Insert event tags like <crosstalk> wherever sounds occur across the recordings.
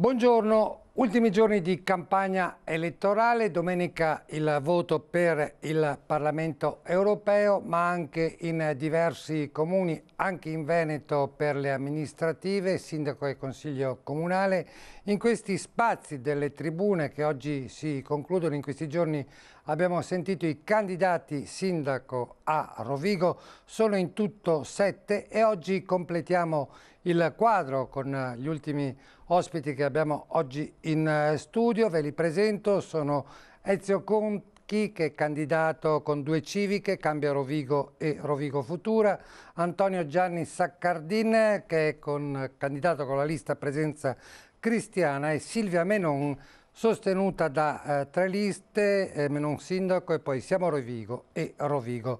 Buongiorno, ultimi giorni di campagna elettorale, domenica il voto per il Parlamento europeo ma anche in diversi comuni, anche in Veneto per le amministrative, sindaco e consiglio comunale. In questi spazi delle tribune che oggi si concludono, in questi giorni abbiamo sentito i candidati sindaco a Rovigo, sono in tutto sette e oggi completiamo il quadro con gli ultimi ospiti che abbiamo oggi in eh, studio, ve li presento, sono Ezio Conchi che è candidato con due civiche, Cambia Rovigo e Rovigo Futura, Antonio Gianni Saccardin che è con, candidato con la lista Presenza Cristiana e Silvia Menon sostenuta da eh, tre liste, eh, Menon Sindaco e poi Siamo Rovigo e Rovigo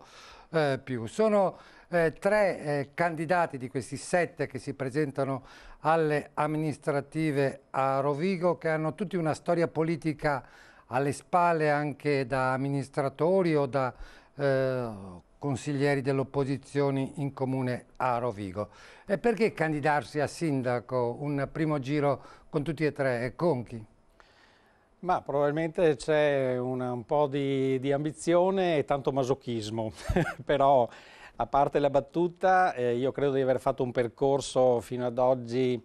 eh, Più. Sono eh, tre eh, candidati di questi sette che si presentano alle amministrative a Rovigo che hanno tutti una storia politica alle spalle anche da amministratori o da eh, consiglieri dell'opposizione in comune a Rovigo. E perché candidarsi a sindaco un primo giro con tutti e tre e con chi? Ma probabilmente c'è un, un, po' di, di ambizione e tanto masochismo, <laughs> però a parte la battuta, eh, io credo di aver fatto un percorso fino ad oggi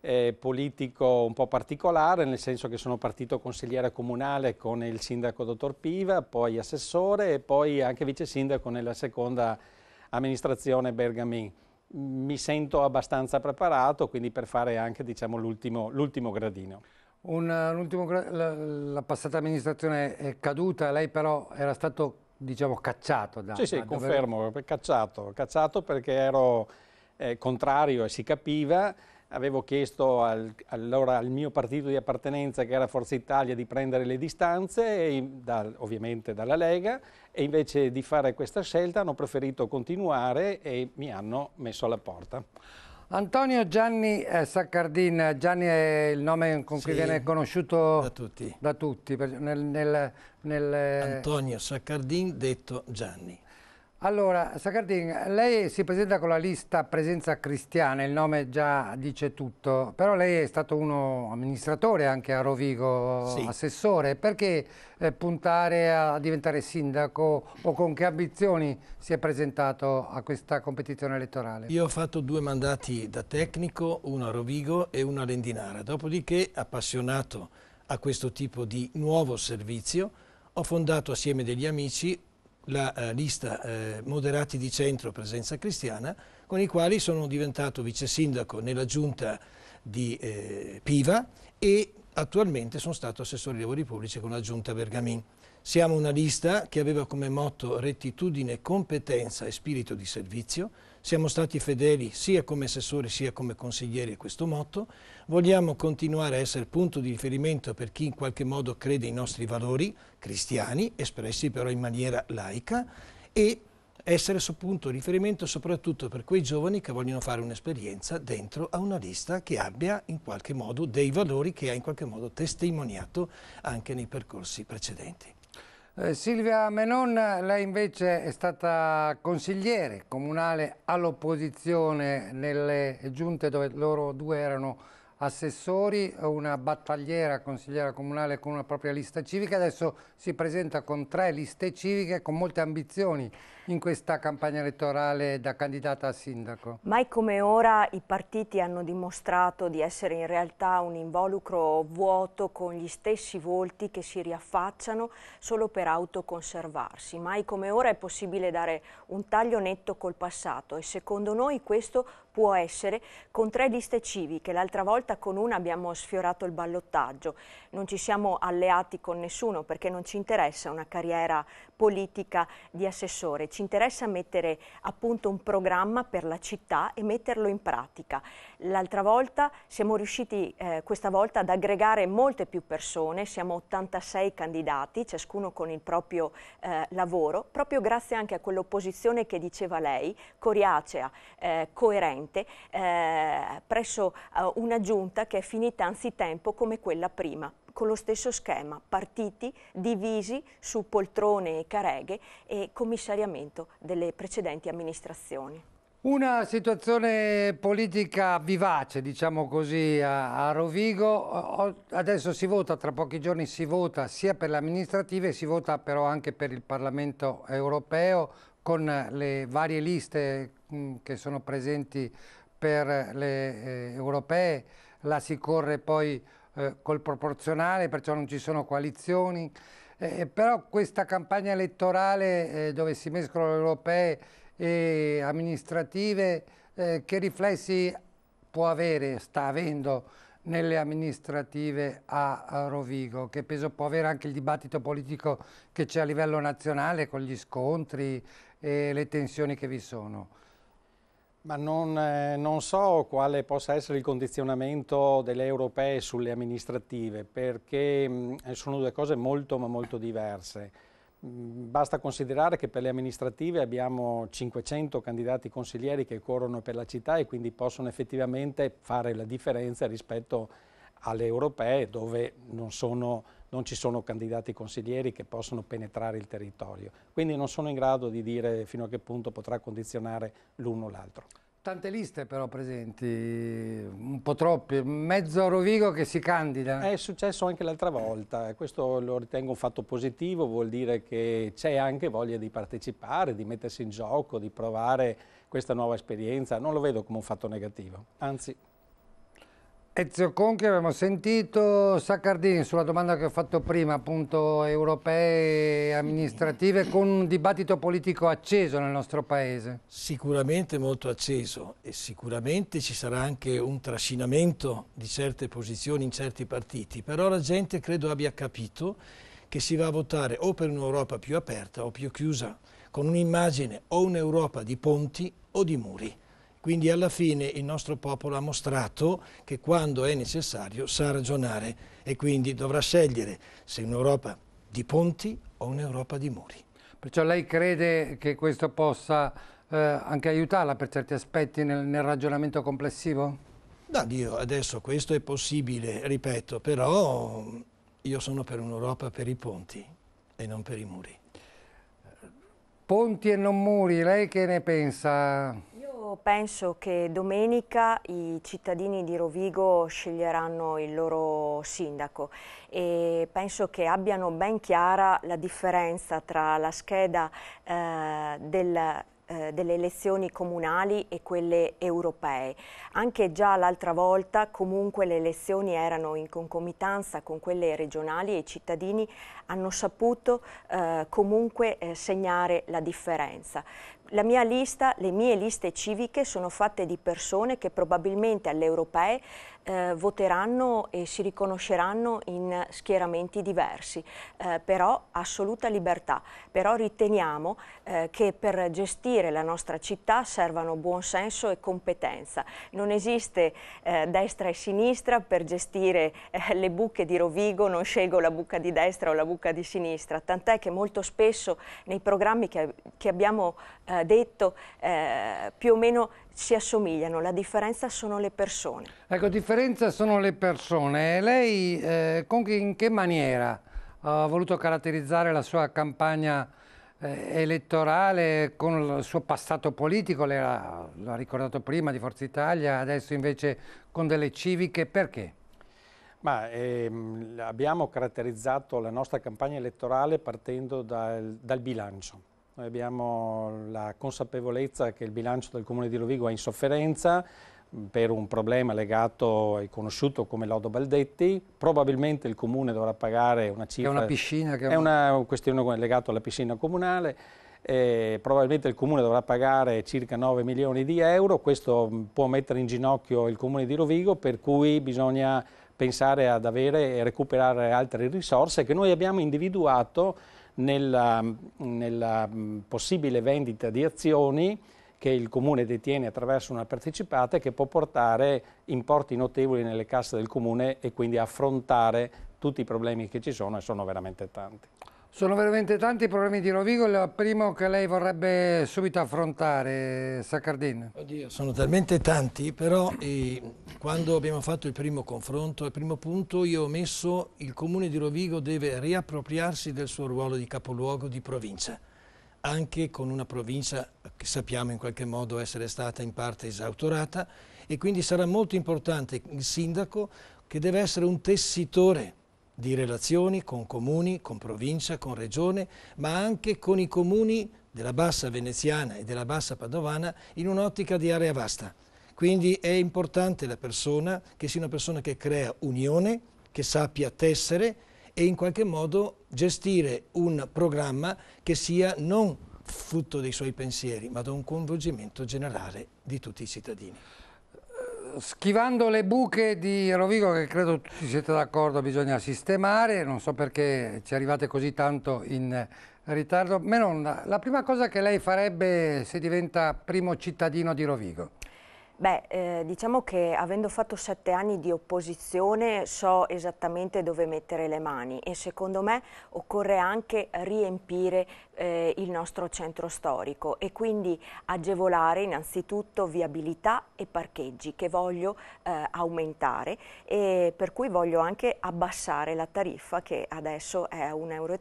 eh, politico un po' particolare, nel senso che sono partito consigliere comunale con il sindaco dottor Piva, poi assessore e poi anche vice sindaco nella seconda amministrazione Bergamin. Mi sento abbastanza preparato, quindi per fare anche diciamo, l'ultimo gradino. Un, un ultimo, la, la passata amministrazione è caduta, lei però era stato diciamo cacciato da... Sì, sì, da confermo, dover... cacciato, cacciato perché ero eh, contrario e si capiva, avevo chiesto al, allora al mio partito di appartenenza che era Forza Italia di prendere le distanze, e, da, ovviamente dalla Lega, e invece di fare questa scelta hanno preferito continuare e mi hanno messo alla porta. Antonio Gianni eh, Saccardin, Gianni è il nome con cui sì, viene conosciuto da tutti, da tutti nel, nel, nel... Eh, Antonio Saccardin detto Gianni. Allora, Sacardin, lei si presenta con la lista Presenza Cristiana, il nome già dice tutto, però lei è stato uno amministratore anche a Rovigo, sì. assessore, perché eh, puntare a diventare sindaco o con che ambizioni si è presentato a questa competizione elettorale? Io ho fatto due mandati da tecnico, uno a Rovigo e uno a Lendinara, dopodiché appassionato a questo tipo di nuovo servizio, ho fondato assieme degli amici la eh, lista eh, Moderati di Centro Presenza Cristiana, con i quali sono diventato vice sindaco nella giunta di eh, Piva e attualmente sono stato assessore di lavori pubblici con la giunta Bergamin. Siamo una lista che aveva come motto rettitudine, competenza e spirito di servizio, siamo stati fedeli sia come assessori sia come consiglieri a questo motto. Vogliamo continuare a essere punto di riferimento per chi in qualche modo crede ai nostri valori cristiani, espressi però in maniera laica, e essere su punto di riferimento soprattutto per quei giovani che vogliono fare un'esperienza dentro a una lista che abbia in qualche modo dei valori che ha in qualche modo testimoniato anche nei percorsi precedenti. Eh, Silvia Menon, lei invece è stata consigliere comunale all'opposizione nelle giunte dove loro due erano assessori, una battagliera consigliera comunale con una propria lista civica, adesso si presenta con tre liste civiche con molte ambizioni in questa campagna elettorale da candidata a sindaco? Mai come ora i partiti hanno dimostrato di essere in realtà un involucro vuoto con gli stessi volti che si riaffacciano solo per autoconservarsi. Mai come ora è possibile dare un taglio netto col passato e secondo noi questo può essere con tre liste civiche. L'altra volta con una abbiamo sfiorato il ballottaggio. Non ci siamo alleati con nessuno perché non ci interessa una carriera politica di assessore ci interessa mettere appunto un programma per la città e metterlo in pratica. L'altra volta siamo riusciti eh, questa volta ad aggregare molte più persone, siamo 86 candidati, ciascuno con il proprio eh, lavoro, proprio grazie anche a quell'opposizione che diceva lei, coriacea, eh, coerente, eh, presso eh, una giunta che è finita anzitempo come quella prima con lo stesso schema, partiti divisi su poltrone e careghe e commissariamento delle precedenti amministrazioni. Una situazione politica vivace, diciamo così, a, Rovigo. Adesso si vota, tra pochi giorni si vota sia per le amministrative, si vota però anche per il Parlamento europeo con le varie liste mm, che sono presenti per le eh, europee. La si corre poi eh, col proporzionale, perciò non ci sono coalizioni. Eh, però questa campagna elettorale dove si mescolano le europee e amministrative, eh, che riflessi può avere, sta avendo nelle amministrative a Rovigo, che peso può avere anche il dibattito politico che c'è a livello nazionale con gli scontri e le tensioni che vi sono. Ma non, eh, non, so quale possa essere il condizionamento delle europee sulle amministrative, perché mh, sono due cose molto ma molto diverse. Mm, basta considerare che per le amministrative abbiamo 500 candidati consiglieri che corrono per la città e quindi possono effettivamente fare la differenza rispetto alle europee dove non, sono, non ci sono candidati consiglieri che possono penetrare il territorio. Quindi non sono in grado di dire fino a che punto potrà condizionare l'uno o l'altro. Tante liste però presenti, un po' troppe, mezzo Rovigo che si candida. È successo anche l'altra volta, questo lo ritengo un fatto positivo, vuol dire che c'è anche voglia di partecipare, di mettersi in gioco, di provare questa nuova esperienza, non lo vedo come un fatto negativo, anzi... Ezio Conchi abbiamo sentito, Saccardini sulla domanda che ho fatto prima, appunto europee e amministrative, con un dibattito politico acceso nel nostro paese. Sicuramente molto acceso e sicuramente ci sarà anche un trascinamento di certe posizioni in certi partiti, però la gente credo abbia capito che si va a votare o per un'Europa più aperta o più chiusa, con un'immagine o un'Europa di ponti o di muri. Quindi alla fine il nostro popolo ha mostrato che quando è necessario sa ragionare e quindi dovrà scegliere se un'Europa di ponti o un'Europa di muri. Perciò lei crede che questo possa eh, anche aiutarla per certi aspetti nel, nel ragionamento complessivo? Da Dio, adesso questo è possibile, ripeto, però io sono per un'Europa per i ponti e non per i muri. Ponti e non muri, lei che ne pensa? Io penso che domenica i cittadini di Rovigo sceglieranno il loro sindaco e penso che abbiano ben chiara la differenza tra la scheda eh, del eh, delle elezioni comunali e quelle europee. Anche già l'altra volta comunque le elezioni erano in concomitanza con quelle regionali e i cittadini hanno saputo eh, comunque eh, segnare la differenza. La mia lista, le mie liste civiche sono fatte di persone che probabilmente alle europee eh, voteranno e si riconosceranno in schieramenti diversi, eh, però assoluta libertà. Però riteniamo eh, che per gestire la nostra città servano buonsenso e competenza. Non esiste eh, destra e sinistra per gestire eh, le buche di Rovigo, non scelgo la buca di destra o la buca di sinistra, tant'è che molto spesso nei programmi che, che abbiamo eh, detto più o meno si assomigliano, la differenza sono le persone. Ecco, differ differenza sono le persone. Lei eh, con, in che maniera ha voluto caratterizzare la sua campagna eh, elettorale con il suo passato politico? Lei l'ha ricordato prima di Forza Italia, adesso invece con delle civiche. Perché? Ma, ehm, abbiamo caratterizzato la nostra campagna elettorale partendo dal, dal bilancio. Noi abbiamo la consapevolezza che il bilancio del Comune di Rovigo è in sofferenza, per un problema legato e conosciuto come Lodo Baldetti, probabilmente il comune dovrà pagare una cifra... È una piscina che... È una questione legata alla piscina comunale, eh, probabilmente il comune dovrà pagare circa 9 milioni di euro, questo mm, può mettere in ginocchio il comune di Rovigo, per cui bisogna pensare ad avere e recuperare altre risorse che noi abbiamo individuato nella, mm, nella mm, possibile vendita di azioni che il Comune detiene attraverso una partecipata e che può portare importi notevoli nelle casse del Comune e quindi affrontare tutti i problemi che ci sono e sono veramente tanti. Sono veramente tanti i problemi di Rovigo, il primo che lei vorrebbe subito affrontare, Saccardin. Oddio, sono talmente tanti, però eh, quando abbiamo fatto il primo confronto, il primo punto io ho messo il comune di Rovigo deve riappropriarsi del suo ruolo di capoluogo di provincia anche con una provincia che sappiamo in qualche modo essere stata in parte esautorata e quindi sarà molto importante il sindaco che deve essere un tessitore di relazioni con comuni, con provincia, con regione, ma anche con i comuni della bassa veneziana e della bassa padovana in un'ottica di area vasta. Quindi è importante la persona che sia una persona che crea unione, che sappia tessere e in qualche modo gestire un programma che sia non frutto dei suoi pensieri, ma da un coinvolgimento generale di tutti i cittadini. Eh, schivando le buche di Rovigo, che credo tutti siete d'accordo, bisogna sistemare, non so perché ci arrivate così tanto in ritardo. Menonna, la prima cosa che lei farebbe se diventa primo cittadino di Rovigo? Beh, eh, diciamo che avendo fatto sette anni di opposizione so esattamente dove mettere le mani e secondo me occorre anche riempire eh, il nostro centro storico e quindi agevolare innanzitutto viabilità e parcheggi che voglio eh, aumentare e per cui voglio anche abbassare la tariffa che adesso è a 1,30 euro,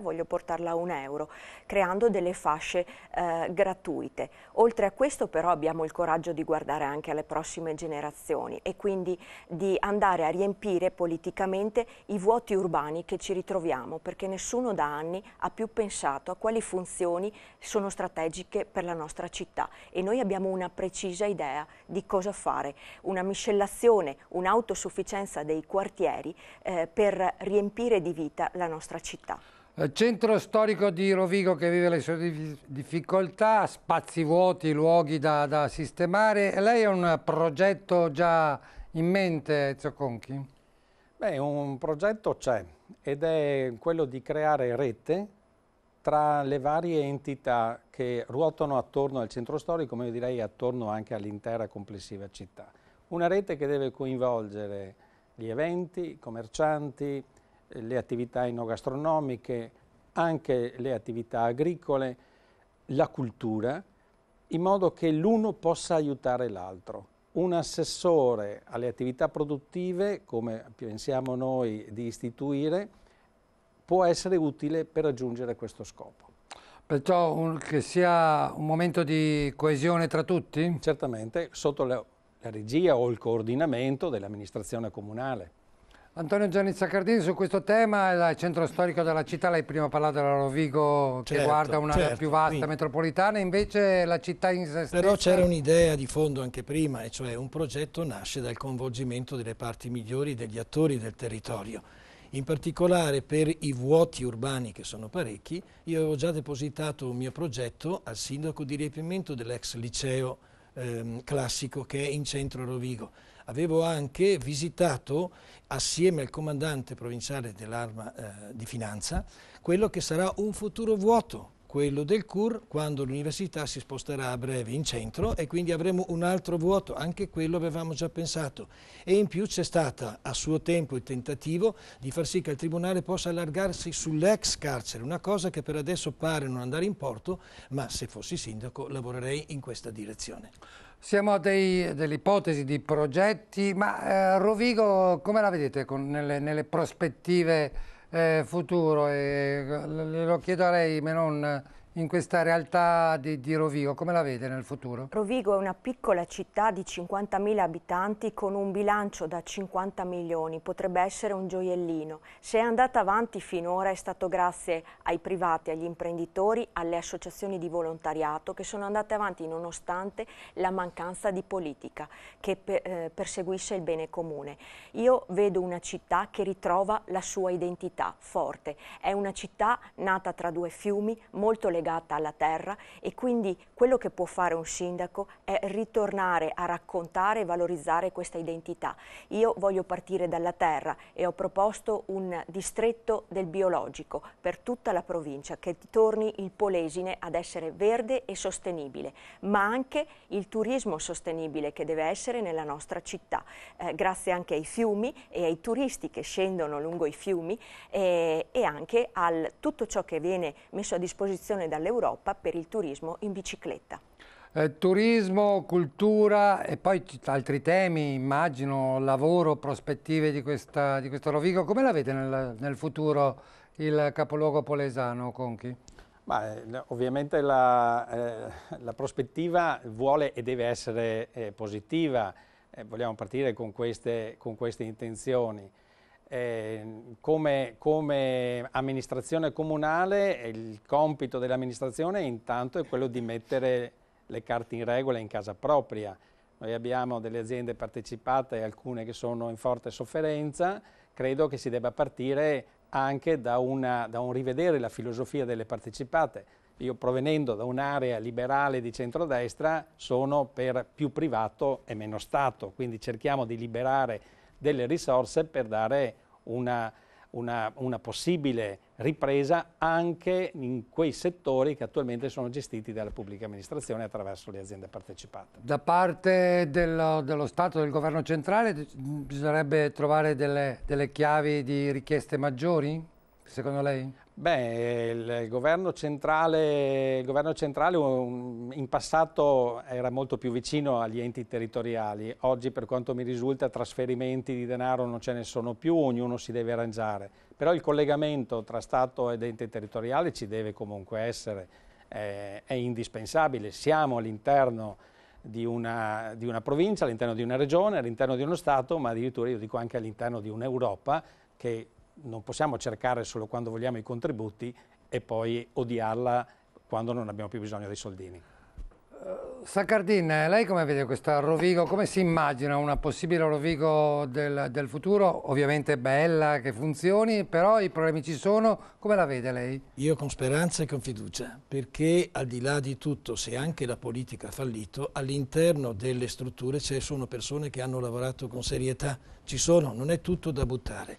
voglio portarla a 1 euro creando delle fasce eh, gratuite. Oltre a questo però abbiamo il coraggio di guardare anche alle prossime generazioni e quindi di andare a riempire politicamente i vuoti urbani che ci ritroviamo perché nessuno da anni ha più pensato a quali funzioni sono strategiche per la nostra città e noi abbiamo una precisa idea di cosa fare, una miscellazione, un'autosufficienza dei quartieri eh, per riempire di vita la nostra città. Eh, centro storico di Rovigo che vive le sue difficoltà, spazi vuoti, luoghi da, da sistemare. Lei ha un progetto già in mente, Ezio Conchi? Beh, un progetto c'è ed è quello di creare rete tra le varie entità che ruotano attorno al centro storico, ma io direi attorno anche all'intera complessiva città. Una rete che deve coinvolgere gli eventi, i commercianti, le attività inogastronomiche, anche le attività agricole, la cultura, in modo che l'uno possa aiutare l'altro. Un assessore alle attività produttive, come pensiamo noi di istituire, può essere utile per raggiungere questo scopo. Perciò un, che sia un momento di coesione tra tutti? Certamente, sotto la, la regia o il coordinamento dell'amministrazione comunale. Antonio Gianni Zaccardini, su questo tema, il centro storico della città, lei prima parlava della Rovigo certo, che guarda un'area certo, più vasta quindi. metropolitana, invece la città in sé stessa... Però c'era un'idea di fondo anche prima, e cioè un progetto nasce dal coinvolgimento delle parti migliori degli attori del territorio. In particolare per i vuoti urbani, che sono parecchi, io avevo già depositato un mio progetto al sindaco di riempimento dell'ex liceo ehm, classico che è in centro Rovigo. Avevo anche visitato assieme al comandante provinciale dell'arma eh, di finanza quello che sarà un futuro vuoto quello del CUR quando l'università si sposterà a breve in centro e quindi avremo un altro vuoto, anche quello avevamo già pensato. E in più c'è stato a suo tempo il tentativo di far sì che il Tribunale possa allargarsi sull'ex carcere, una cosa che per adesso pare non andare in porto, ma se fossi sindaco lavorerei in questa direzione. Siamo a delle ipotesi di progetti, ma eh, Rovigo come la vedete con, nelle, nelle prospettive eh, futuro e eh, lo chiederei, ma non in questa realtà di, di, Rovigo, come la vede nel futuro? Rovigo è una piccola città di 50.000 abitanti con un bilancio da 50 milioni, potrebbe essere un gioiellino. Se è andata avanti finora è stato grazie ai privati, agli imprenditori, alle associazioni di volontariato che sono andate avanti nonostante la mancanza di politica che per, eh, perseguisse il bene comune. Io vedo una città che ritrova la sua identità forte, è una città nata tra due fiumi, molto legata legata alla terra e quindi quello che può fare un sindaco è ritornare a raccontare e valorizzare questa identità. Io voglio partire dalla terra e ho proposto un distretto del biologico per tutta la provincia che torni il Polesine ad essere verde e sostenibile, ma anche il turismo sostenibile che deve essere nella nostra città, eh, grazie anche ai fiumi e ai turisti che scendono lungo i fiumi eh, e anche a tutto ciò che viene messo a disposizione dall'Europa per il turismo in bicicletta. Eh, turismo, cultura e poi altri temi, immagino, lavoro, prospettive di, questa, di questo Rovigo. Come la vede nel, nel futuro il capoluogo polesano, Conchi? Ma, eh, ovviamente la, eh, la, prospettiva vuole e deve essere eh, positiva, eh, vogliamo partire con queste, con queste intenzioni. Eh, come, come, amministrazione comunale il compito dell'amministrazione intanto è quello di mettere le carte in regola in casa propria. Noi abbiamo delle aziende partecipate, alcune che sono in forte sofferenza, credo che si debba partire anche da, una, da un rivedere la filosofia delle partecipate. Io provenendo da un'area liberale di centrodestra sono per più privato e meno Stato, quindi cerchiamo di liberare delle risorse per dare una, una, una possibile ripresa anche in quei settori che attualmente sono gestiti dalla pubblica amministrazione attraverso le aziende partecipate. Da parte dello, dello Stato, del governo centrale, mm, bisognerebbe trovare delle, delle chiavi di richieste maggiori, secondo lei? Beh, il governo centrale, il governo centrale un, in passato era molto più vicino agli enti territoriali, oggi per quanto mi risulta trasferimenti di denaro non ce ne sono più, ognuno si deve arrangiare, però il collegamento tra Stato ed ente territoriale ci deve comunque essere, eh, è indispensabile, siamo all'interno di una, di una provincia, all'interno di una regione, all'interno di uno Stato, ma addirittura io dico anche all'interno di un'Europa che non possiamo cercare solo quando vogliamo i contributi e poi odiarla quando non abbiamo più bisogno dei soldini. Saccardin, eh, lei come vede questo Rovigo? Come si immagina una possibile Rovigo del, del, futuro? Ovviamente bella, che funzioni, però i problemi ci sono. Come la vede lei? Io con speranza e con fiducia, perché al di là di tutto, se anche la politica ha fallito, all'interno delle strutture ci cioè sono persone che hanno lavorato con serietà. Ci sono, non è tutto da buttare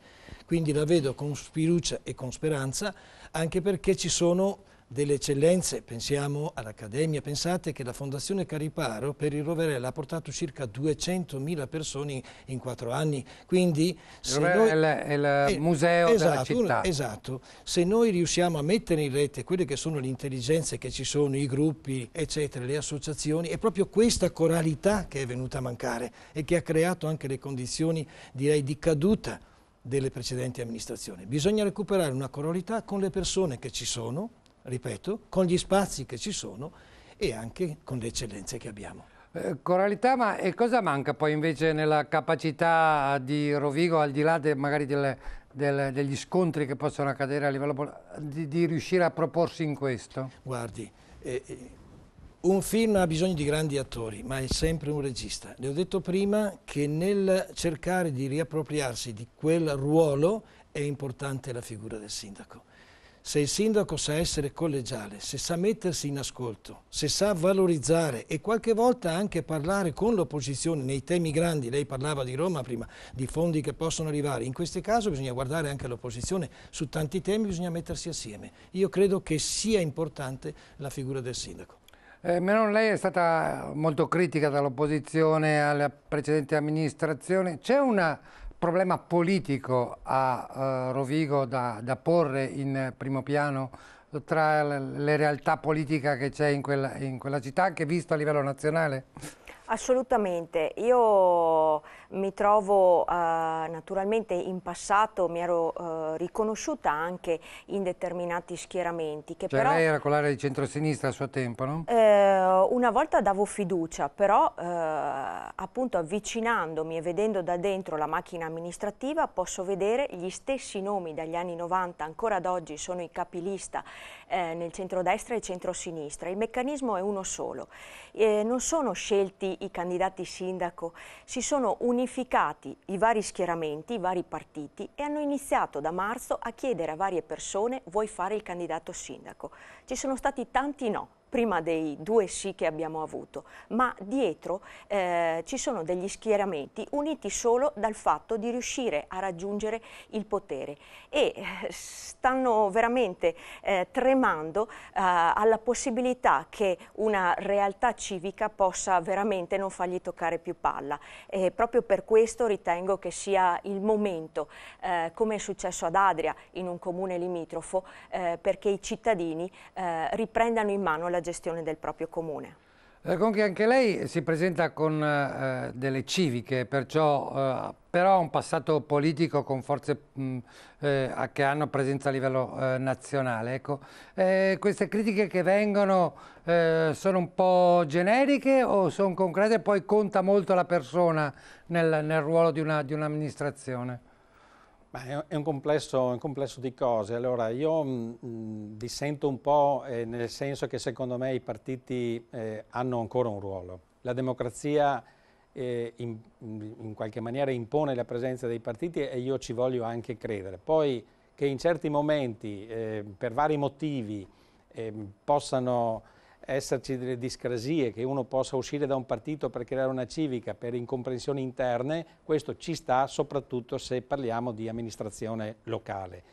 quindi la vedo con fiducia e con speranza, anche perché ci sono delle eccellenze, pensiamo all'Accademia, pensate che la Fondazione Cariparo per il Roverella ha portato circa 200.000 persone in quattro anni, quindi se noi, è, la, è la eh, museo esatto, della città. Esatto, se noi riusciamo a mettere in rete quelle che sono le intelligenze che ci sono, i gruppi, eccetera, le associazioni, è proprio questa coralità che è venuta a mancare e che ha creato anche le condizioni, direi, di caduta delle precedenti amministrazioni. Bisogna recuperare una coralità con le persone che ci sono, ripeto, con gli spazi che ci sono e anche con le eccellenze che abbiamo. Eh, coralità, ma cosa manca poi invece nella capacità di Rovigo, al di là de, magari delle, delle, degli scontri che possono accadere a livello di, di riuscire a proporsi in questo? Guardi, eh, eh un film ha bisogno di grandi attori, ma è sempre un regista. Le ho detto prima che nel cercare di riappropriarsi di quel ruolo è importante la figura del sindaco. Se il sindaco sa essere collegiale, se sa mettersi in ascolto, se sa valorizzare e qualche volta anche parlare con l'opposizione nei temi grandi, lei parlava di Roma prima, di fondi che possono arrivare, in questo caso bisogna guardare anche l'opposizione, su tanti temi bisogna mettersi assieme. Io credo che sia importante la figura del sindaco. Eh, Menon, lei è stata molto critica dall'opposizione alla precedente amministrazione. C'è un problema politico a uh, Rovigo da, da, porre in primo piano tra le realtà politiche che c'è in, in quella città, anche visto a livello nazionale? Assolutamente. Io mi trovo eh, naturalmente in passato mi ero eh, riconosciuta anche in determinati schieramenti. Che cioè però, lei era con l'area di centrosinistra a suo tempo, no? Eh, una volta davo fiducia, però eh, appunto avvicinandomi e vedendo da dentro la macchina amministrativa posso vedere gli stessi nomi dagli anni 90, ancora ad oggi sono i capilista eh, nel centrodestra e centrosinistra. Il meccanismo è uno solo. Eh, non sono scelti i candidati sindaco, si sono uniti unificati i vari schieramenti, i vari partiti e hanno iniziato da marzo a chiedere a varie persone vuoi fare il candidato sindaco. Ci sono stati tanti no, prima dei due sì che abbiamo avuto, ma dietro eh, ci sono degli schieramenti uniti solo dal fatto di riuscire a raggiungere il potere e eh, stanno veramente eh, tremando eh, alla possibilità che una realtà civica possa veramente non fargli toccare più palla e proprio per questo ritengo che sia il momento, eh, come è successo ad Adria in un comune limitrofo, eh, perché i cittadini riprendano in mano la sulla gestione del proprio comune. Eh, Conchi, anche lei si presenta con eh, delle civiche, perciò, eh, però ha un passato politico con forze mh, mm, eh, che hanno presenza a livello eh, nazionale. Ecco. Eh, queste critiche che vengono sono un po' generiche o sono concrete? Poi conta molto la persona nel, nel ruolo di un'amministrazione? è un complesso, un complesso, di cose. Allora, io mh, mm, dissento mm, un po' eh, nel senso che secondo me i partiti eh, hanno ancora un ruolo. La democrazia eh, in, mm, in, qualche maniera impone la presenza dei partiti e io ci voglio anche credere. Poi che in certi momenti, eh, per vari motivi, eh, possano esserci delle discrasie, che uno possa uscire da un partito per creare una civica, per incomprensioni interne, questo ci sta soprattutto se parliamo di amministrazione locale.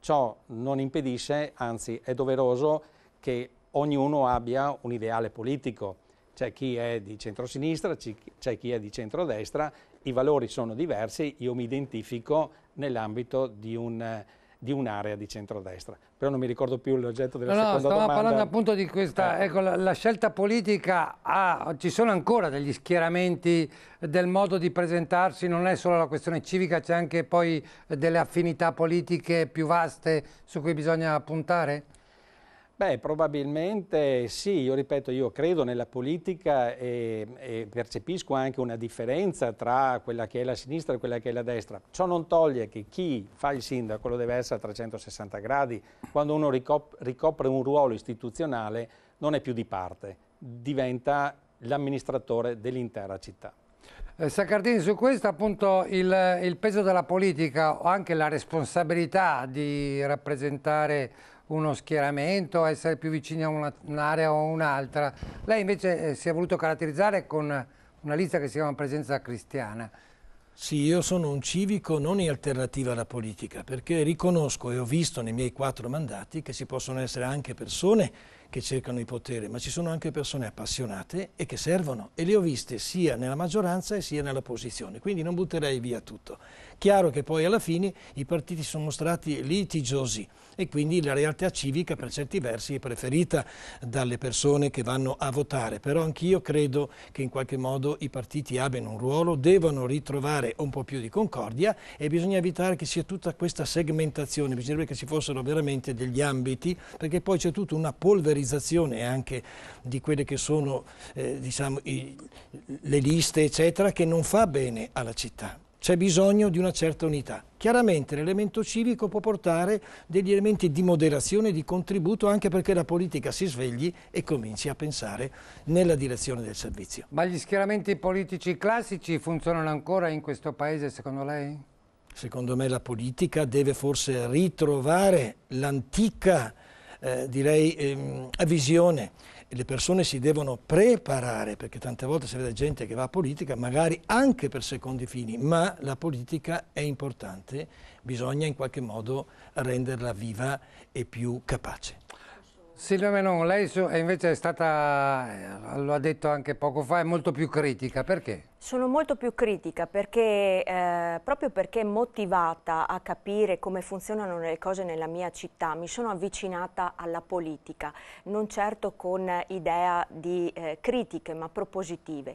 Ciò non impedisce, anzi è doveroso che ognuno abbia un ideale politico. C'è chi è di centrosinistra, c'è chi è di centrodestra, i valori sono diversi, io mi identifico nell'ambito di un di un'area di centrodestra. Però non mi ricordo più l'oggetto della no, seconda no, domanda. Stavo parlando appunto di questa, eh. ecco, la, la, scelta politica, ha, ci sono ancora degli schieramenti del modo di presentarsi, non è solo la questione civica, c'è anche poi delle affinità politiche più vaste su cui bisogna puntare? Beh, probabilmente sì, io ripeto, io credo nella politica e, e, percepisco anche una differenza tra quella che è la sinistra e quella che è la destra. Ciò non toglie che chi fa il sindaco lo deve essere a 360 gradi, quando uno ricopre, ricopre un ruolo istituzionale non è più di parte, diventa l'amministratore dell'intera città. Eh, Saccardini, su questo appunto il, il peso della politica o anche la responsabilità di rappresentare uno schieramento, essere più vicini a un'area o un'altra. Lei invece eh, si è voluto caratterizzare con una lista che si chiama Presenza Cristiana. Sì, io sono un civico non in alternativa alla politica, perché riconosco e ho visto nei miei quattro mandati che ci possono essere anche persone che cercano il potere, ma ci sono anche persone appassionate e che servono e le ho viste sia nella maggioranza e sia nell'opposizione, quindi non butterei via tutto. Chiaro che poi alla fine i partiti sono stati litigiosi, e quindi la realtà civica per certi versi è preferita dalle persone che vanno a votare. Però anch'io credo che in qualche modo i partiti abbiano un ruolo, devono ritrovare un po' più di concordia e bisogna evitare che sia tutta questa segmentazione, bisognerebbe che ci fossero veramente degli ambiti perché poi c'è tutta una polverizzazione anche di quelle che sono eh, diciamo, i, le liste eccetera che non fa bene alla città c'è bisogno di una certa unità. Chiaramente l'elemento civico può portare degli elementi di moderazione, di contributo, anche perché la politica si svegli e cominci a pensare nella direzione del servizio. Ma gli schieramenti politici classici funzionano ancora in questo Paese, secondo lei? Secondo me la politica deve forse ritrovare l'antica, eh, direi, ehm, visione le persone si devono preparare, perché tante volte si vede gente che va a politica, magari anche per secondi fini, ma la politica è importante, bisogna in qualche modo renderla viva e più capace. Silvia Menon, lei è invece è stata, eh, lo ha detto anche poco fa, è molto più critica, perché? Sono molto più critica perché, eh, proprio perché motivata a capire come funzionano le cose nella mia città, mi sono avvicinata alla politica, non certo con idea di eh, critiche ma propositive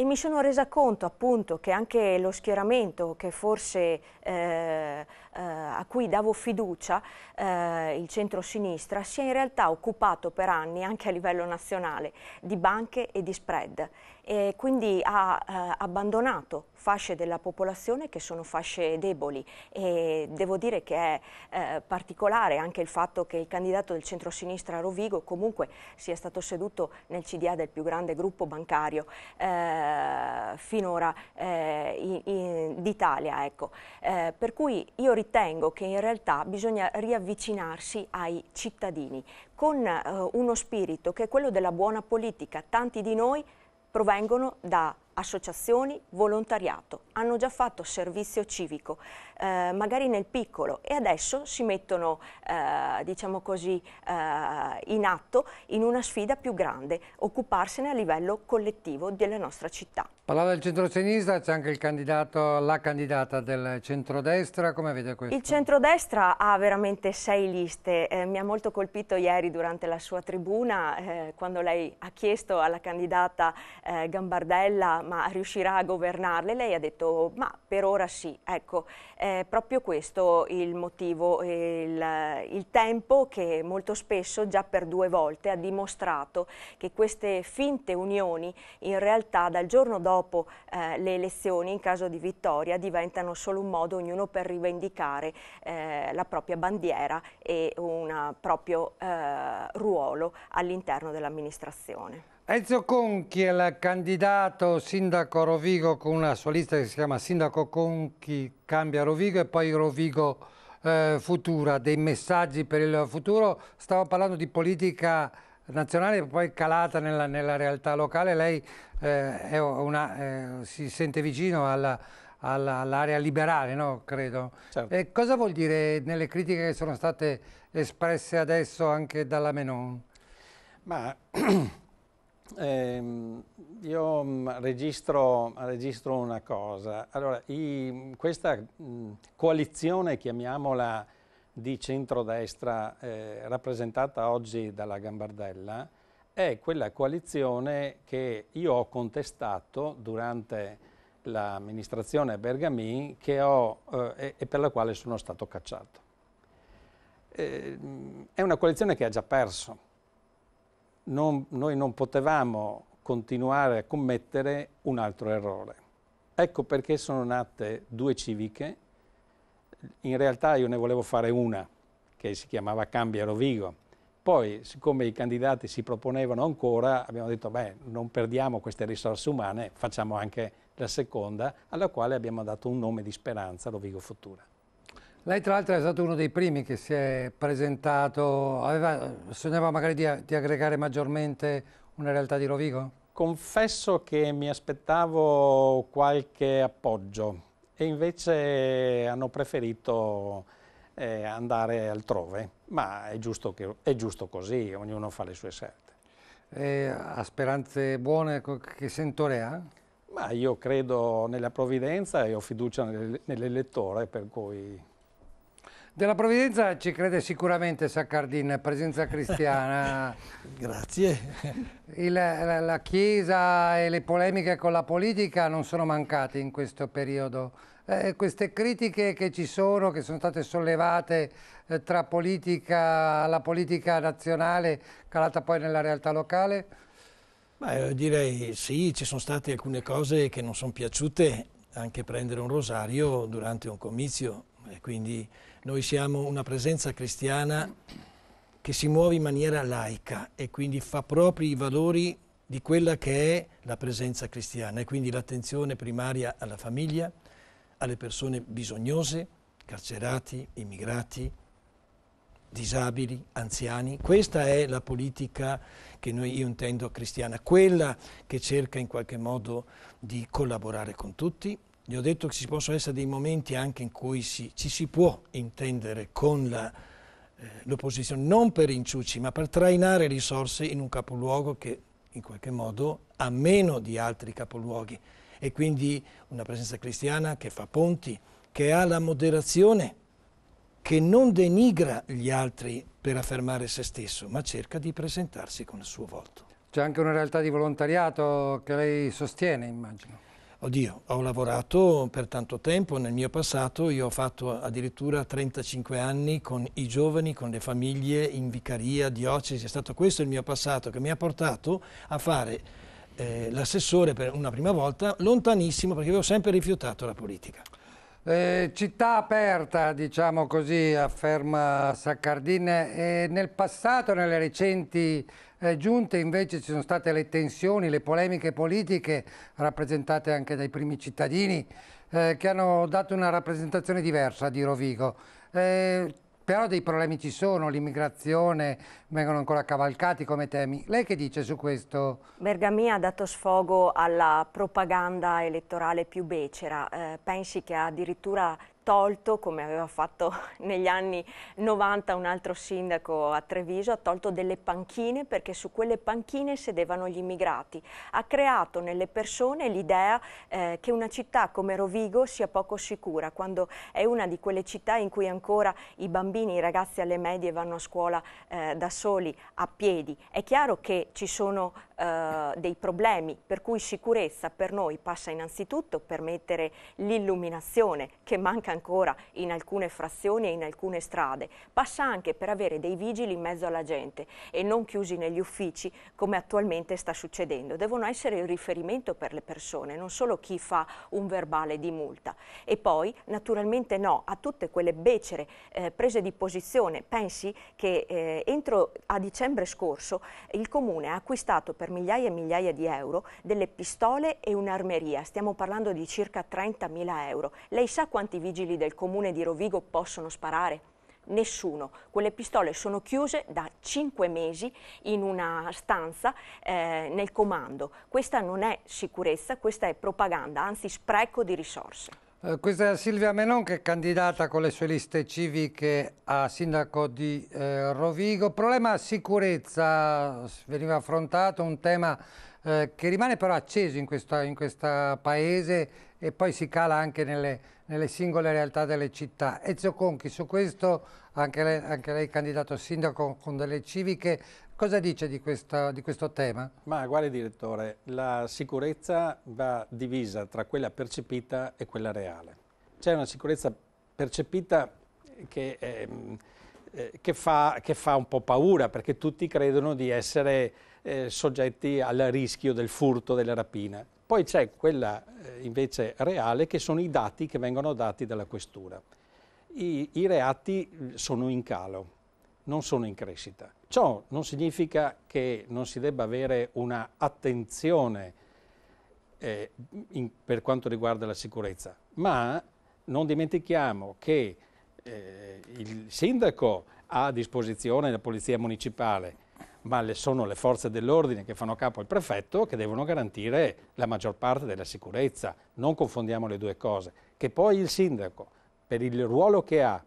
e mi sono resa conto appunto che anche lo schieramento che forse eh, eh, a cui davo fiducia, eh, il centro-sinistra, si è in realtà occupato per anni anche a livello nazionale di banche e di spread e quindi ha eh, abbandonato fasce della popolazione che sono fasce deboli e devo dire che è eh, particolare anche il fatto che il candidato del centro-sinistra Rovigo comunque sia stato seduto nel CDA del più grande gruppo bancario eh, eh, finora eh, d'Italia. Ecco. Eh, per cui io ritengo che in realtà bisogna riavvicinarsi ai cittadini con eh, uno spirito che è quello della buona politica. Tanti di noi provengono da associazioni, volontariato, hanno già fatto servizio civico, eh, magari nel piccolo e adesso si mettono eh, diciamo così, eh, in atto in una sfida più grande, occuparsene a livello collettivo della nostra città. Parlava del centrosinistra, c'è anche il candidato, la candidata del centrodestra, come vede questo? Il centrodestra ha veramente sei liste, eh, mi ha molto colpito ieri durante la sua tribuna eh, quando lei ha chiesto alla candidata eh, Gambardella ma riuscirà a governarle, lei ha detto ma per ora sì, ecco, è proprio questo il motivo, il, il tempo che molto spesso già per due volte ha dimostrato che queste finte unioni in realtà dal giorno dopo dopo eh, le elezioni, in caso di vittoria, diventano solo un modo ognuno per rivendicare eh, la propria bandiera e un proprio eh, ruolo all'interno dell'amministrazione. Ezio Conchi è il candidato sindaco Rovigo con una sua lista che si chiama Sindaco Conchi cambia Rovigo e poi Rovigo eh, Futura, dei messaggi per il futuro. Stavo parlando di politica nazionale, poi calata nella, nella realtà locale, lei eh, una, eh, si sente vicino alla, alla, all'area liberale, no? credo. Certo. cosa vuol dire nelle critiche che sono state espresse adesso anche dalla Menon? Ma <clears throat> ehm, io mm, registro, registro, una cosa. Allora, i, questa mh, mm, coalizione, chiamiamola di centrodestra eh, rappresentata oggi dalla Gambardella è quella coalizione che io ho contestato durante l'amministrazione Bergamin ho, eh, e per la quale sono stato cacciato. Eh, è una coalizione che ha già perso. Non, noi non potevamo continuare a commettere un altro errore. Ecco perché sono nate due civiche in realtà io ne volevo fare una che si chiamava Cambia Rovigo. Poi, siccome i candidati si proponevano ancora, abbiamo detto, beh, non perdiamo queste risorse umane, facciamo anche la seconda, alla quale abbiamo dato un nome di speranza, Rovigo Futura. Lei tra l'altro è stato uno dei primi che si è presentato, aveva, sognava magari di, di aggregare maggiormente una realtà di Rovigo? Confesso che mi aspettavo qualche appoggio, e invece hanno preferito eh, andare altrove, ma è giusto, che, è giusto, così, ognuno fa le sue scelte. E ha speranze buone che sentore ha? Ma io credo nella provvidenza e ho fiducia nell'elettore, per cui... Della provvidenza ci crede sicuramente Saccardin, presenza cristiana. <laughs> Grazie. Il, la, la Chiesa e le polemiche con la politica non sono mancate in questo periodo eh, queste critiche che ci sono, che sono state sollevate eh, tra politica, la politica nazionale calata poi nella realtà locale? Beh, direi sì, ci sono state alcune cose che non sono piaciute, anche prendere un rosario durante un comizio, e quindi noi siamo una presenza cristiana che si muove in maniera laica e quindi fa propri i valori di quella che è la presenza cristiana e quindi l'attenzione primaria alla famiglia, alle persone bisognose, carcerati, immigrati, disabili, anziani. Questa è la politica che noi, io intendo cristiana, quella che cerca in qualche modo di collaborare con tutti. Gli ho detto che ci possono essere dei momenti anche in cui si, ci si può intendere con la, eh, l'opposizione, non per inciuci, ma per trainare risorse in un capoluogo che in qualche modo ha meno di altri capoluoghi e quindi una presenza cristiana che fa ponti, che ha la moderazione, che non denigra gli altri per affermare se stesso, ma cerca di presentarsi con il suo volto. C'è anche una realtà di volontariato che lei sostiene, immagino. Oddio, ho lavorato per tanto tempo nel mio passato, io ho fatto addirittura 35 anni con i giovani, con le famiglie, in vicaria, diocesi, è stato questo il mio passato che mi ha portato a fare eh, l'assessore per una prima volta, lontanissimo perché avevo sempre rifiutato la politica. Eh, città aperta, diciamo così, afferma Saccardin. Eh, nel passato, nelle recenti eh, giunte, invece ci sono state le tensioni, le polemiche politiche rappresentate anche dai primi cittadini eh, che hanno dato una rappresentazione diversa di Rovigo. Eh, però dei problemi ci sono, l'immigrazione, vengono ancora cavalcati come temi. Lei che dice su questo? Bergamia ha dato sfogo alla propaganda elettorale più becera, eh, pensi che addirittura tolto, come aveva fatto <laughs> negli anni 90 un altro sindaco a Treviso, ha tolto delle panchine perché su quelle panchine sedevano gli immigrati. Ha creato nelle persone l'idea eh, che una città come Rovigo sia poco sicura, quando è una di quelle città in cui ancora i bambini, i ragazzi alle medie vanno a scuola eh, da soli, a piedi. È chiaro che ci sono eh, dei problemi, per cui sicurezza per noi passa innanzitutto per mettere l'illuminazione che manca ancora in alcune frazioni e in alcune strade, passa anche per avere dei vigili in mezzo alla gente e non chiusi negli uffici come attualmente sta succedendo, devono essere il riferimento per le persone, non solo chi fa un verbale di multa. E poi naturalmente no a tutte quelle becere eh, prese di posizione, pensi che eh, entro a dicembre scorso il Comune ha acquistato per migliaia e migliaia di euro delle pistole e un'armeria. Stiamo parlando di circa 30.000 euro. Lei sa quanti vigili del comune di Rovigo possono sparare? Nessuno. Quelle pistole sono chiuse da 5 mesi in una stanza eh, nel comando. Questa non è sicurezza, questa è propaganda, anzi spreco di risorse. Eh, questa è Silvia Menon che è candidata con le sue liste civiche a sindaco di eh, Rovigo. Problema sicurezza veniva affrontato, un tema eh, che rimane però acceso in questo paese e poi si cala anche nelle, nelle, singole realtà delle città. Ezio Conchi, su questo anche lei, anche lei candidato sindaco con delle civiche, cosa dice di, questa, di questo tema? Ma guardi direttore, la sicurezza va divisa tra quella percepita e quella reale. C'è una sicurezza percepita che... È, ehm, eh, che fa, che fa, un po' paura perché tutti credono di essere eh, soggetti al rischio del furto, della rapina. Poi c'è quella eh, invece reale che sono i dati che vengono dati dalla questura. I, I reati mm, sono in calo, non sono in crescita. Ciò non significa che non si debba avere un'attenzione eh, per quanto riguarda la sicurezza, ma non dimentichiamo che eh, il sindaco ha a disposizione la polizia municipale, ma le sono le forze dell'ordine che fanno capo al prefetto che devono garantire la maggior parte della sicurezza. Non confondiamo le due cose. Che poi il sindaco, per il ruolo che ha,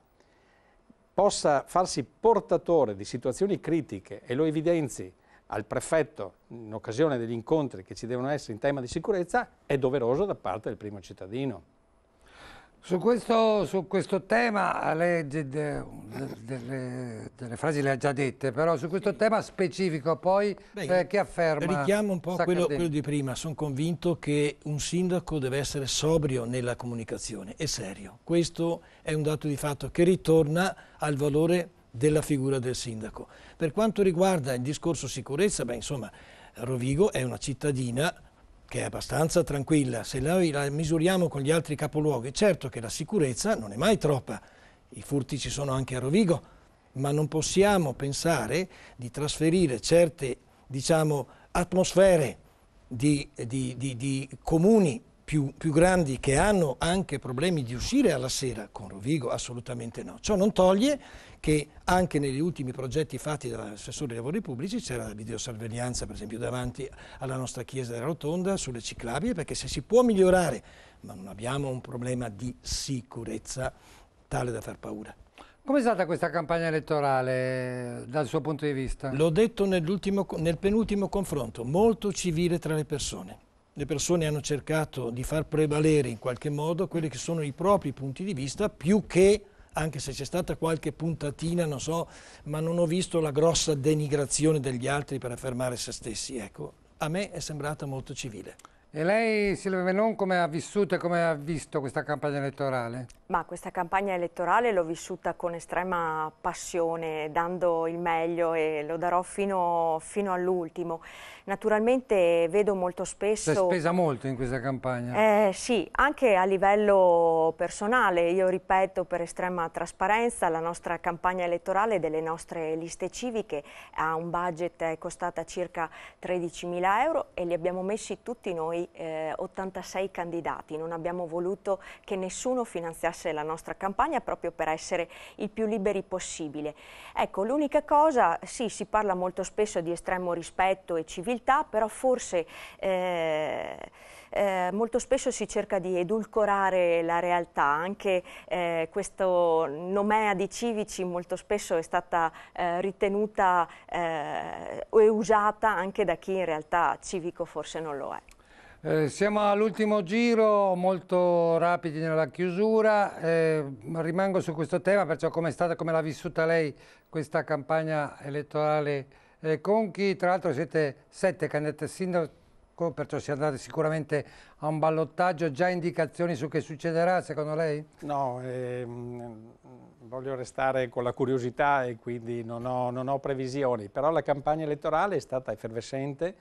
possa farsi portatore di situazioni critiche e lo evidenzi al prefetto in occasione degli incontri che ci devono essere in tema di sicurezza è doveroso da parte del primo cittadino. Su questo, su questo, tema, lei de, de, delle, delle, frasi le ha già dette, però su questo tema specifico poi Beh, eh, che afferma? Richiamo un po' quello, quello, di prima, sono convinto che un sindaco deve essere sobrio nella comunicazione e serio. Questo è un dato di fatto che ritorna al valore della figura del sindaco. Per quanto riguarda il discorso sicurezza, beh, insomma, Rovigo è una cittadina che è abbastanza tranquilla, se noi la misuriamo con gli altri capoluoghi, certo che la sicurezza non è mai troppa, i furti ci sono anche a Rovigo, ma non possiamo pensare di trasferire certe diciamo, atmosfere di, di, di, di comuni più, più, grandi che hanno anche problemi di uscire alla sera, con Rovigo assolutamente no. Ciò non toglie che anche negli ultimi progetti fatti dall'assessore dei lavori pubblici c'era la videosorveglianza per esempio davanti alla nostra chiesa della rotonda sulle ciclabili perché se si può migliorare ma non abbiamo un problema di sicurezza tale da far paura. Come è stata questa campagna elettorale eh, dal suo punto di vista? L'ho detto nel penultimo confronto, molto civile tra le persone le persone hanno cercato di far prevalere in qualche modo quelli che sono i propri punti di vista più che anche se c'è stata qualche puntatina, non so, ma non ho visto la grossa denigrazione degli altri per affermare se stessi. Ecco, a me è sembrata molto civile. E lei, Silvia Melon, come ha vissuto e come ha visto questa campagna elettorale? Ma questa campagna elettorale l'ho vissuta con estrema passione, dando il meglio e lo darò fino, fino all'ultimo naturalmente vedo molto spesso... Si è cioè, spesa molto in questa campagna. Eh, sì, anche a livello personale, io ripeto per estrema trasparenza, la nostra campagna elettorale delle nostre liste civiche ha un budget costato circa 13.000 euro e li abbiamo messi tutti noi, eh, 86 candidati, non abbiamo voluto che nessuno finanziasse la nostra campagna proprio per essere il più liberi possibile. Ecco, l'unica cosa, sì, si parla molto spesso di estremo rispetto e civiltà, sensibilità, però forse eh, eh, molto spesso si cerca di edulcorare la realtà, anche eh, questa nomea di civici molto spesso è stata eh, ritenuta eh, e usata anche da chi in realtà civico forse non lo è. Eh, siamo all'ultimo giro, molto rapidi nella chiusura, eh, rimango su questo tema, perciò come è stata, come l'ha vissuta lei questa campagna elettorale eh, chi tra l'altro siete sette candidati sindaco, perciò si andate sicuramente a un ballottaggio, già indicazioni su che succederà secondo lei? No, ehm, voglio restare con la curiosità e quindi non ho, non ho previsioni, però la campagna elettorale è stata effervescente,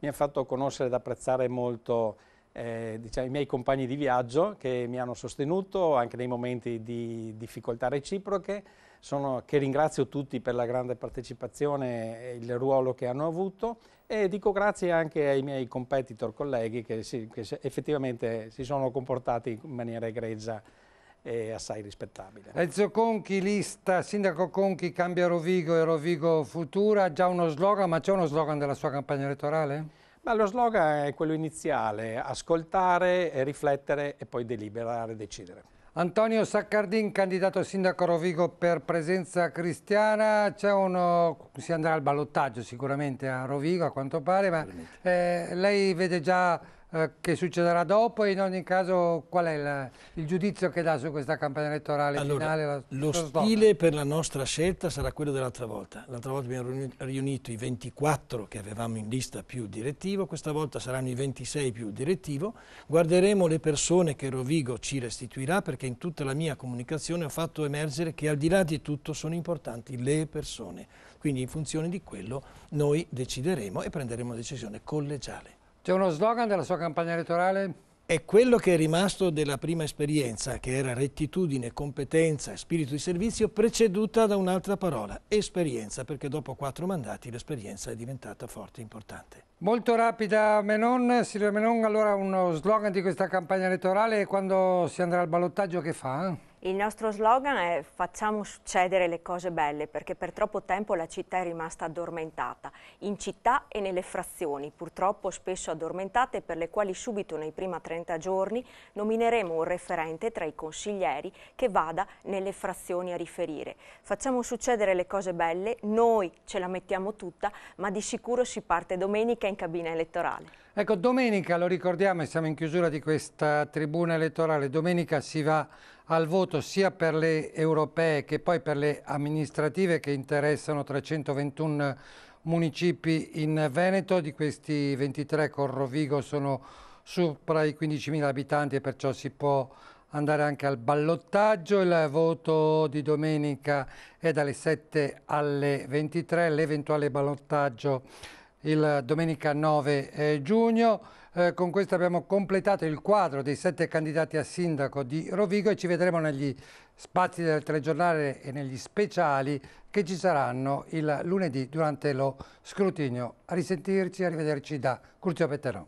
mi ha fatto conoscere ed apprezzare molto eh, diciamo, i miei compagni di viaggio che mi hanno sostenuto anche nei momenti di difficoltà reciproche, sono, che ringrazio tutti per la grande partecipazione e il ruolo che hanno avuto e dico grazie anche ai miei competitor colleghi che, si, che effettivamente si sono comportati in maniera egregia e assai rispettabile. Ezio Conchi, lista, sindaco Conchi, cambia Rovigo e Rovigo Futura, già uno slogan, ma c'è uno slogan della sua campagna elettorale? Ma lo slogan è quello iniziale, ascoltare, riflettere e poi deliberare, decidere. Antonio Saccardin, candidato a sindaco Rovigo per presenza cristiana, uno, si andrà al ballottaggio sicuramente a Rovigo a quanto pare, ma eh, lei vede già eh, che succederà dopo e in ogni caso qual è la, il giudizio che dà su questa campagna elettorale allora, finale? La, lo stile svolta? per la nostra scelta sarà quello dell'altra volta. L'altra volta abbiamo riunito i 24 che avevamo in lista più direttivo, questa volta saranno i 26 più direttivo. Guarderemo le persone che Rovigo ci restituirà perché in tutta la mia comunicazione ho fatto emergere che al di là di tutto sono importanti le persone. Quindi in funzione di quello noi decideremo e prenderemo una decisione collegiale. C'è uno slogan della sua campagna elettorale? È quello che è rimasto della prima esperienza, che era rettitudine, competenza, e spirito di servizio, preceduta da un'altra parola, esperienza, perché dopo quattro mandati l'esperienza è diventata forte e importante. Molto rapida Menon, Silvia Menon, allora uno slogan di questa campagna elettorale è quando si andrà al ballottaggio che fa? Il nostro slogan è facciamo succedere le cose belle perché per troppo tempo la città è rimasta addormentata, in città e nelle frazioni, purtroppo spesso addormentate per le quali subito nei primi 30 giorni nomineremo un referente tra i consiglieri che vada nelle frazioni a riferire. Facciamo succedere le cose belle, noi ce la mettiamo tutta, ma di sicuro si parte domenica in cabina elettorale. Ecco, domenica, lo ricordiamo, siamo in chiusura di questa tribuna elettorale, domenica si va al voto sia per le europee che poi per le amministrative che interessano 321 municipi in Veneto, di questi 23 con Rovigo sono sopra i 15.000 abitanti e perciò si può andare anche al ballottaggio. Il voto di domenica è dalle 7 alle 23, l'eventuale ballottaggio il domenica 9 eh, giugno. Eh, con questo abbiamo completato il quadro dei sette candidati a sindaco di Rovigo e ci vedremo negli spazi del telegiornale e negli speciali che ci saranno il lunedì durante lo scrutinio. A risentirci, arrivederci da Curzio Petterò.